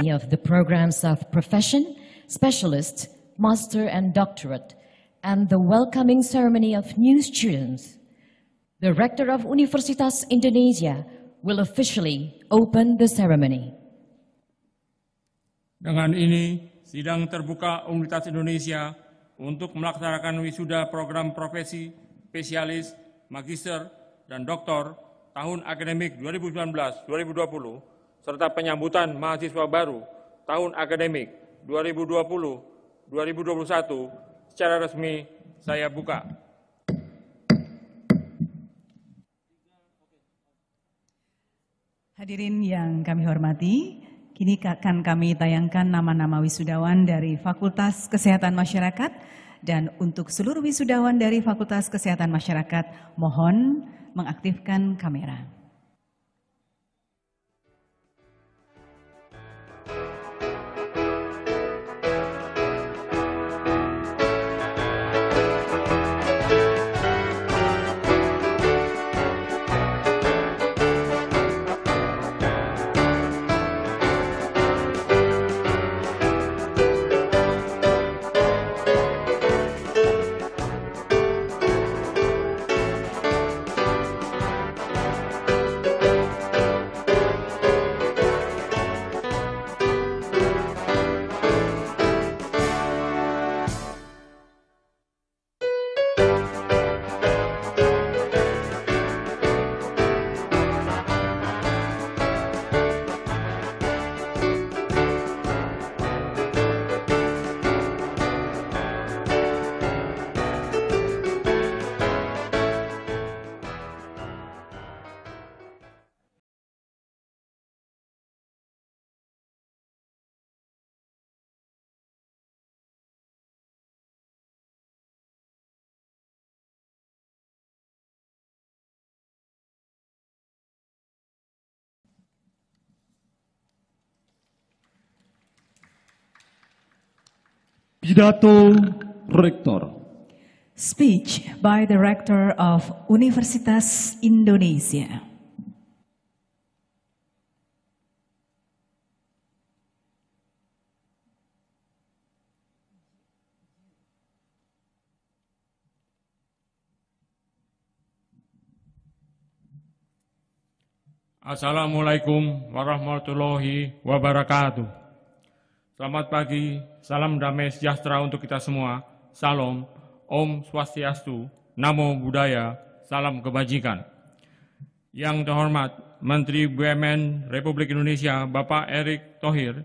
any of the programs of profession, specialist, master, and doctorate, and the welcoming ceremony of new students, the rector of Universitas Indonesia will officially open the ceremony. Dengan ini, sidang terbuka Universitas Indonesia untuk melaksanakan wisuda program profesi, spesialis, magister, dan doktor tahun akademik 2019-2020 serta penyambutan mahasiswa baru tahun akademik 2020-2021 secara resmi saya buka. Hadirin yang kami hormati, kini akan kami tayangkan nama-nama wisudawan dari Fakultas Kesehatan Masyarakat dan untuk seluruh wisudawan dari Fakultas Kesehatan Masyarakat mohon mengaktifkan kamera. Pidato Rektor. Speech by the Rector of Universitas Indonesia. Assalamualaikum warahmatullahi wabarakatuh. Selamat pagi, salam damai sejahtera untuk kita semua. Salam, Om Swastiastu, Namo Buddhaya, salam kebajikan. Yang terhormat Menteri BUMN Republik Indonesia Bapak Erick Thohir,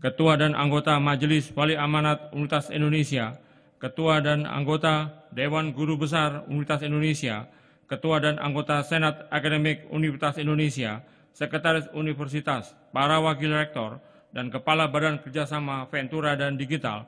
Ketua dan anggota Majelis Wali Amanat Universitas Indonesia, Ketua dan anggota Dewan Guru Besar Universitas Indonesia, Ketua dan anggota Senat Akademik Universitas Indonesia, Sekretaris Universitas, para wakil rektor, dan Kepala Badan Kerjasama Ventura dan Digital,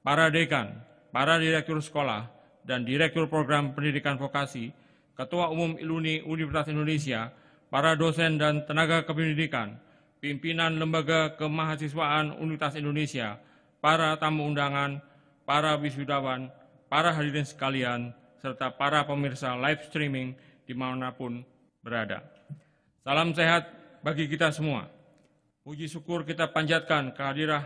para dekan, para direktur sekolah, dan direktur program pendidikan vokasi, Ketua Umum Iluni Universitas Indonesia, para dosen dan tenaga kependidikan, pimpinan lembaga kemahasiswaan Universitas Indonesia, para tamu undangan, para wisudawan, para hadirin sekalian, serta para pemirsa live streaming di dimanapun berada. Salam sehat bagi kita semua. Puji syukur kita panjatkan kehadirah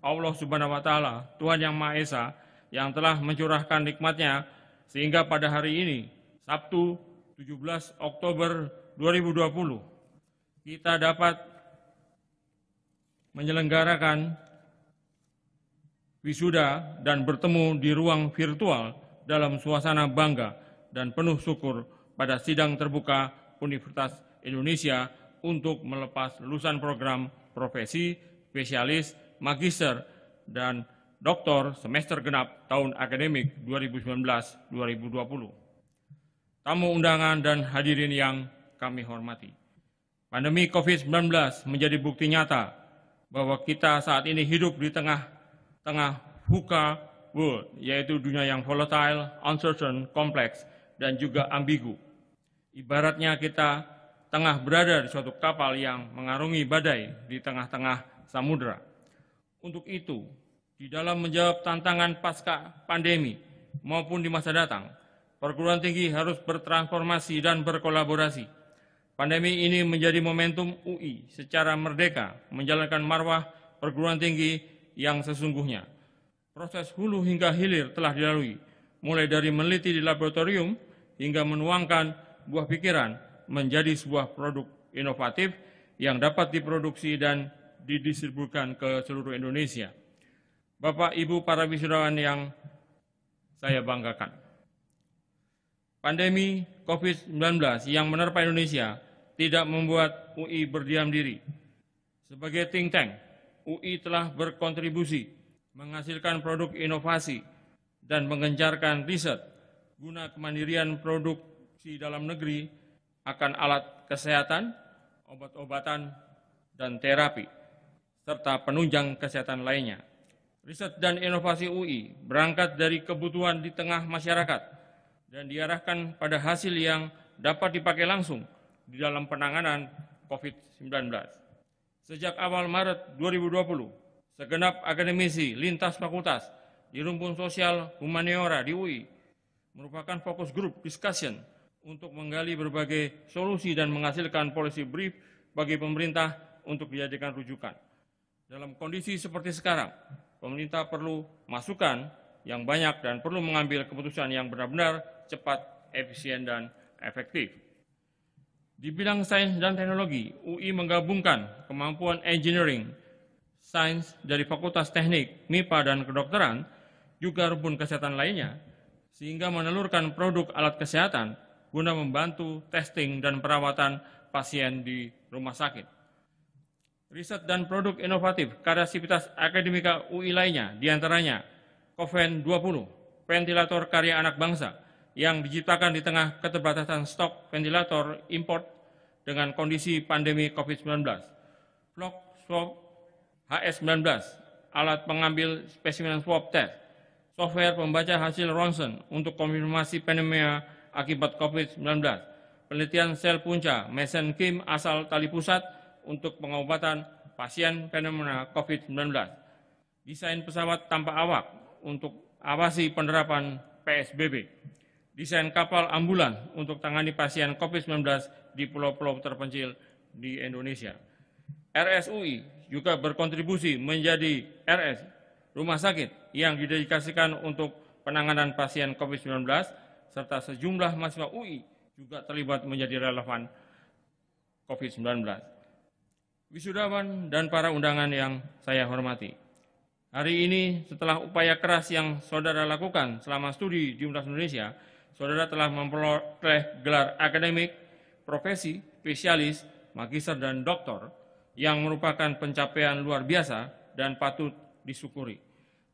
Allah Subhanahu wa taala, Tuhan yang Maha Esa yang telah mencurahkan nikmatnya sehingga pada hari ini Sabtu 17 Oktober 2020 kita dapat menyelenggarakan wisuda dan bertemu di ruang virtual dalam suasana bangga dan penuh syukur pada sidang terbuka Universitas Indonesia untuk melepas lulusan program profesi, spesialis, magister, dan doktor semester genap tahun akademik 2019-2020. Tamu undangan dan hadirin yang kami hormati. Pandemi COVID-19 menjadi bukti nyata bahwa kita saat ini hidup di tengah-tengah VUCA world, yaitu dunia yang volatile, uncertain, kompleks, dan juga ambigu. Ibaratnya kita tengah berada di suatu kapal yang mengarungi badai di tengah-tengah samudera. Untuk itu, di dalam menjawab tantangan pasca pandemi maupun di masa datang, perguruan tinggi harus bertransformasi dan berkolaborasi. Pandemi ini menjadi momentum UI secara merdeka menjalankan marwah perguruan tinggi yang sesungguhnya. Proses hulu hingga hilir telah dilalui, mulai dari meneliti di laboratorium hingga menuangkan buah pikiran menjadi sebuah produk inovatif yang dapat diproduksi dan didistribusikan ke seluruh Indonesia. Bapak Ibu para wisudawan yang saya banggakan. Pandemi COVID-19 yang menerpa Indonesia tidak membuat UI berdiam diri. Sebagai think tank, UI telah berkontribusi menghasilkan produk inovasi dan menggencarkan riset guna kemandirian produksi dalam negeri akan alat kesehatan, obat-obatan, dan terapi, serta penunjang kesehatan lainnya. Riset dan inovasi UI berangkat dari kebutuhan di tengah masyarakat dan diarahkan pada hasil yang dapat dipakai langsung di dalam penanganan COVID-19. Sejak awal Maret 2020, segenap akademisi lintas fakultas di rumpun sosial humaniora di UI merupakan fokus grup discussion untuk menggali berbagai solusi dan menghasilkan policy brief bagi pemerintah untuk dijadikan rujukan. Dalam kondisi seperti sekarang, pemerintah perlu masukan yang banyak dan perlu mengambil keputusan yang benar-benar cepat, efisien, dan efektif. Di bidang sains dan teknologi, UI menggabungkan kemampuan engineering, sains dari Fakultas Teknik, MIPA, dan kedokteran, juga rumpun kesehatan lainnya, sehingga menelurkan produk alat kesehatan guna membantu testing dan perawatan pasien di rumah sakit. Riset dan produk inovatif karya akademika UI lainnya, diantaranya Coven 20, ventilator karya anak bangsa, yang diciptakan di tengah keterbatasan stok ventilator import dengan kondisi pandemi COVID-19. Vlog swab HS19, alat pengambil spesimen swab test, software pembaca hasil ronsen untuk konfirmasi pneumonia akibat COVID-19. Penelitian sel punca Mesen Kim asal tali pusat untuk pengobatan pasien fenomena COVID-19. Desain pesawat tanpa awak untuk awasi penerapan PSBB. Desain kapal ambulan untuk tangani pasien COVID-19 di pulau-pulau terpencil di Indonesia. RSUI juga berkontribusi menjadi RS, rumah sakit yang didedikasikan untuk penanganan pasien COVID-19 serta sejumlah mahasiswa UI juga terlibat menjadi relevan COVID-19. Wisudawan dan para undangan yang saya hormati, hari ini setelah upaya keras yang saudara lakukan selama studi di Universitas Indonesia, saudara telah memperoleh gelar akademik, profesi, spesialis, magister, dan doktor yang merupakan pencapaian luar biasa dan patut disyukuri.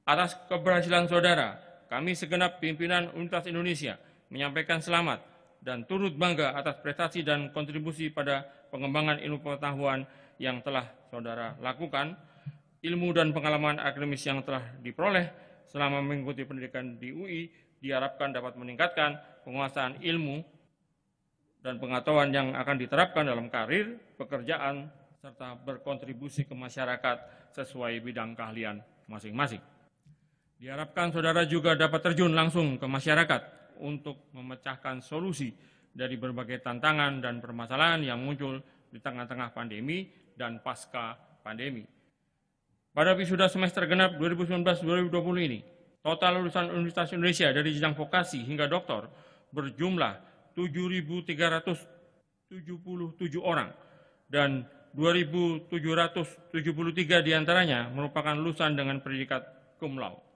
Atas keberhasilan saudara, kami segenap pimpinan Universitas Indonesia menyampaikan selamat dan turut bangga atas prestasi dan kontribusi pada pengembangan ilmu pengetahuan yang telah saudara lakukan, ilmu dan pengalaman akademis yang telah diperoleh selama mengikuti pendidikan di UI diharapkan dapat meningkatkan penguasaan ilmu dan pengetahuan yang akan diterapkan dalam karir, pekerjaan, serta berkontribusi ke masyarakat sesuai bidang keahlian masing-masing. Diharapkan saudara juga dapat terjun langsung ke masyarakat untuk memecahkan solusi dari berbagai tantangan dan permasalahan yang muncul di tengah-tengah pandemi dan pasca pandemi. Pada wisuda semester genap 2019-2020 ini, total lulusan Universitas Indonesia dari jenjang vokasi hingga doktor berjumlah 7.377 orang dan 2.773 diantaranya merupakan lulusan dengan predikat cum laude.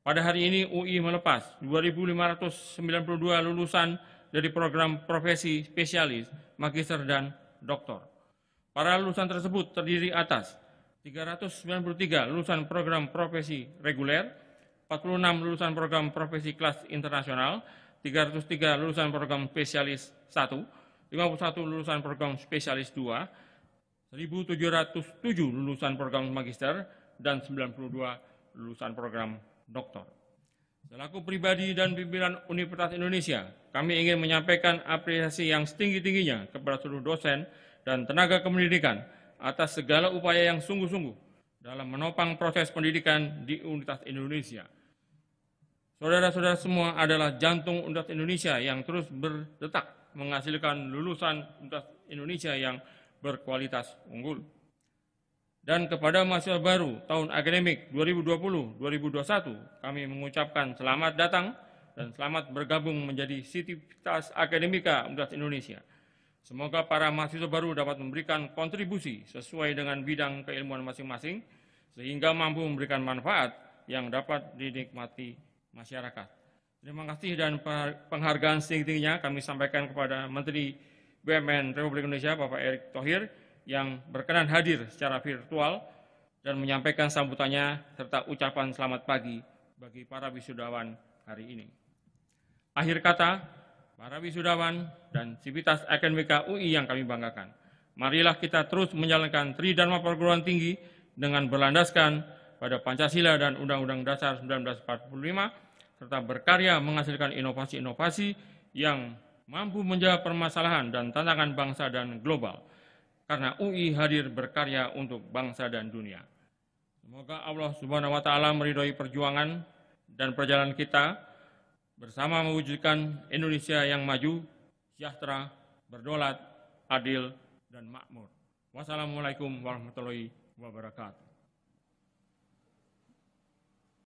Pada hari ini UI melepas 2.592 lulusan dari program profesi spesialis, magister, dan doktor. Para lulusan tersebut terdiri atas 393 lulusan program profesi reguler, 46 lulusan program profesi kelas internasional, 303 lulusan program spesialis 1, 51 lulusan program spesialis 2, 1.707 lulusan program magister, dan 92 lulusan program Doktor, Selaku pribadi dan pimpinan Universitas Indonesia, kami ingin menyampaikan apresiasi yang setinggi-tingginya kepada seluruh dosen dan tenaga kependidikan atas segala upaya yang sungguh-sungguh dalam menopang proses pendidikan di Universitas Indonesia. Saudara-saudara semua adalah jantung Universitas Indonesia yang terus berdetak menghasilkan lulusan Universitas Indonesia yang berkualitas unggul dan kepada mahasiswa baru tahun akademik 2020-2021 kami mengucapkan selamat datang dan selamat bergabung menjadi Sitivitas Akademika Universitas Indonesia. Semoga para mahasiswa baru dapat memberikan kontribusi sesuai dengan bidang keilmuan masing-masing sehingga mampu memberikan manfaat yang dapat dinikmati masyarakat. Terima kasih dan penghargaan setinggi-tingginya kami sampaikan kepada Menteri BUMN Republik Indonesia Bapak Erick Thohir yang berkenan hadir secara virtual dan menyampaikan sambutannya serta ucapan selamat pagi bagi para wisudawan hari ini. Akhir kata, para wisudawan dan civitas akademika UI yang kami banggakan. Marilah kita terus menjalankan tridharma perguruan tinggi dengan berlandaskan pada Pancasila dan Undang-Undang Dasar 1945 serta berkarya menghasilkan inovasi-inovasi yang mampu menjawab permasalahan dan tantangan bangsa dan global karena UI hadir berkarya untuk bangsa dan dunia. Semoga Allah Subhanahu wa taala meridhoi perjuangan dan perjalanan kita bersama mewujudkan Indonesia yang maju, sejahtera, berdolat, adil, dan makmur. Wassalamualaikum warahmatullahi wabarakatuh.